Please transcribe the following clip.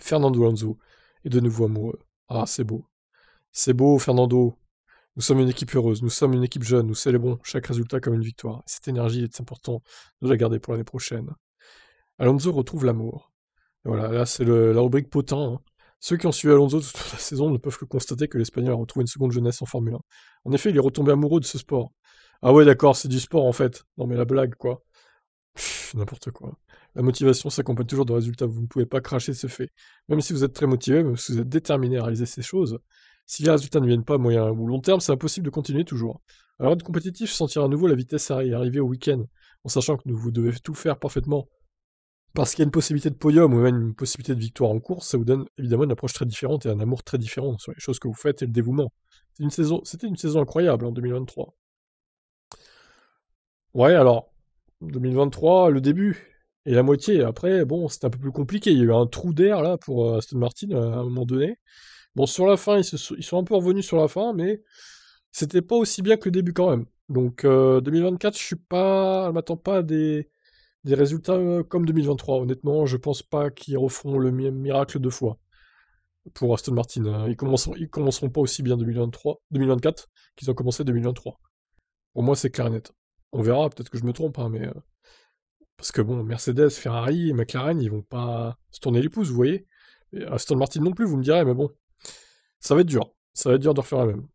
Fernando Alonso est de nouveau amoureux. Ah, c'est beau. C'est beau, Fernando. Nous sommes une équipe heureuse, nous sommes une équipe jeune, nous célébrons chaque résultat comme une victoire. Cette énergie est importante. de la garder pour l'année prochaine. Alonso retrouve l'amour. Voilà, là c'est la rubrique potent. Hein. Ceux qui ont suivi Alonso toute la saison ne peuvent que constater que l'Espagnol a retrouvé une seconde jeunesse en Formule 1. En effet, il est retombé amoureux de ce sport. Ah ouais, d'accord, c'est du sport en fait. Non mais la blague quoi n'importe quoi. La motivation s'accompagne toujours de résultats. Vous ne pouvez pas cracher ce fait. Même si vous êtes très motivé, même si vous êtes déterminé à réaliser ces choses, si les résultats ne viennent pas à moyen ou long terme, c'est impossible de continuer toujours. Alors être compétitif, sentir à nouveau la vitesse arriver au week-end, en sachant que vous devez tout faire parfaitement parce qu'il y a une possibilité de podium ou même une possibilité de victoire en course, ça vous donne évidemment une approche très différente et un amour très différent sur les choses que vous faites et le dévouement. C'était une saison, c'était une saison incroyable en 2023. Ouais, alors, 2023, le début et la moitié. Après, bon, c'était un peu plus compliqué. Il y a eu un trou d'air là pour euh, Aston Martin euh, à un moment donné. Bon, sur la fin, ils, sont un peu revenus sur la fin, mais c'était pas aussi bien que le début quand même. Donc 2024, euh, je suis pas, je m'attends pas à des, résultats comme 2023. Honnêtement, je pense pas qu'ils referont le même miracle deux fois pour Aston Martin. Hein. Ils commenceront, ils commenceront pas aussi bien 2023, 2024 qu'ils ont commencé 2023. Pour moi, c'est clair et net on verra, peut-être que je me trompe, hein, mais. Euh, parce que bon, Mercedes, Ferrari, McLaren, ils vont pas se tourner les pouces, vous voyez. Et Aston Martin non plus, vous me direz, mais bon, ça va être dur. Ça va être dur de refaire la même.